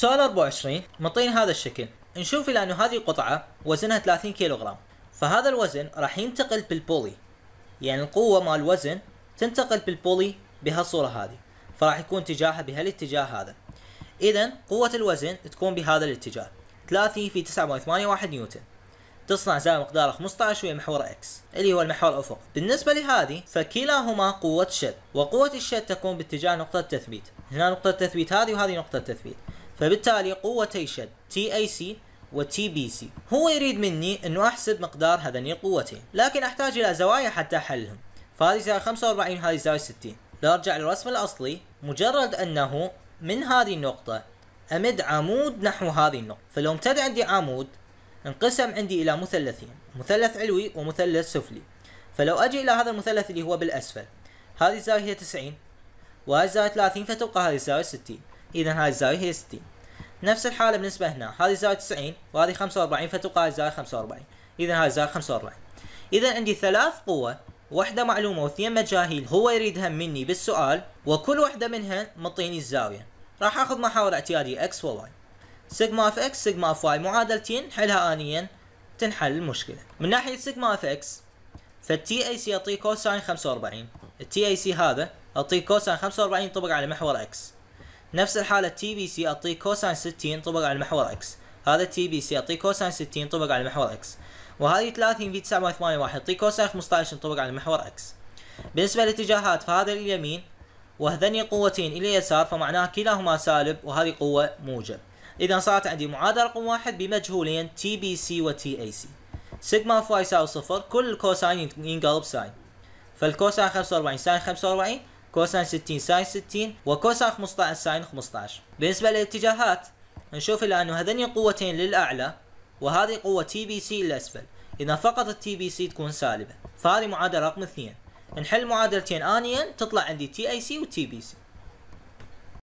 سؤال 24 مطين هذا الشكل نشوف الى انه هذه القطعه وزنها 30 كيلوغرام فهذا الوزن راح ينتقل بالبولي يعني القوه مال الوزن تنتقل بالبولي بهالصوره هذه فراح يكون اتجاهها بهالاتجاه هذا اذا قوه الوزن تكون بهذا الاتجاه 30 في 9.81 نيوتن تصنع زاوية مقدارها 15 وهي محور اكس اللي هو المحور الافقي بالنسبة لهذه فكلاهما قوة شد وقوة الشد تكون باتجاه نقطة التثبيت هنا نقطة التثبيت هذه وهذه نقطة التثبيت فبالتالي قوتي شد تي اي سي وتي بي سي هو يريد مني انه احسب مقدار هذين القوتين لكن احتاج الى زوايا حتى احلهم فهذه زاوية 45 هذه زاوية 60 لو ارجع للرسم الاصلي مجرد انه من هذه النقطة امد عمود نحو هذه النقطة فلو امتد عندي عمود انقسم عندي الى مثلثين مثلث علوي ومثلث سفلي فلو اجي الى هذا المثلث اللي هو بالاسفل هذه الزاوية هي 90 وهذه الزاوية 30 فتبقى هذه الزاوية 60 اذا هاي الزاويه هي 60 نفس الحاله بالنسبه هنا هذه زاويه 90 وهذه 45 فتبقى الزاويه 45 اذا هاي الزاويه 45 اذا عندي ثلاث قوه واحده معلومه واثنين مجاهيل هو يريدها مني بالسؤال وكل واحده منها مطيني الزاويه راح اخذ محاور اعتيادي و y سيجما اف اكس سيجما اف واي معادلتين حلها انيا تنحل المشكله من ناحيه سيجما اف اكس فالتي اي سي اعطيه كوساين 45 التي اي سي هذا اعطيه كوساين 45 ينطبق على محور اكس نفس الحالة تي بي سي أعطيه كوساين 60 ينطبق على المحور إكس هذا تي بي سي يعطيه كوساين 60 ينطبق على المحور إكس وهذه 30 في 981 يعطيه كوساين 15 ينطبق على المحور إكس بالنسبة للاتجاهات فهذا لليمين وهذني قوتين إلى اليسار فمعناه كلاهما سالب وهذه قوة موجب إذا صارت عندي معادلة رقم واحد بمجهولين تي بي سي وتي اي سي سيجما اف واي يساوي صفر كل كوساين ينقلب ساين فالكوساين 45 ساين 45 كوساين 60 ساين 60 وكوساين 15 ساين 15 بالنسبة للاتجاهات نشوف الى انه هذين قوتين للاعلى وهذه قوة تي بي سي للاسفل اذا فقط التي بي سي تكون سالبة فهذه معادلة رقم اثنين نحل معادلتين انيا تطلع عندي تي اي سي وتي بي سي